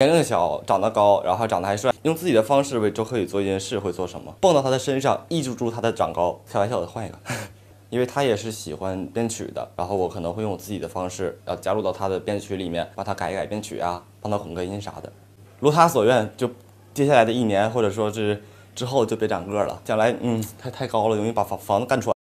年龄小，长得高，然后长得还帅，用自己的方式为周柯宇做一件事会做什么？蹦到他的身上，抑制住他的长高。开玩笑，的，换一个，因为他也是喜欢编曲的，然后我可能会用我自己的方式，要加入到他的编曲里面，帮他改一改编曲啊，帮他混个音啥的。如他所愿，就接下来的一年或者说是之后就别长个了，将来嗯，他太高了，容易把房房子干穿。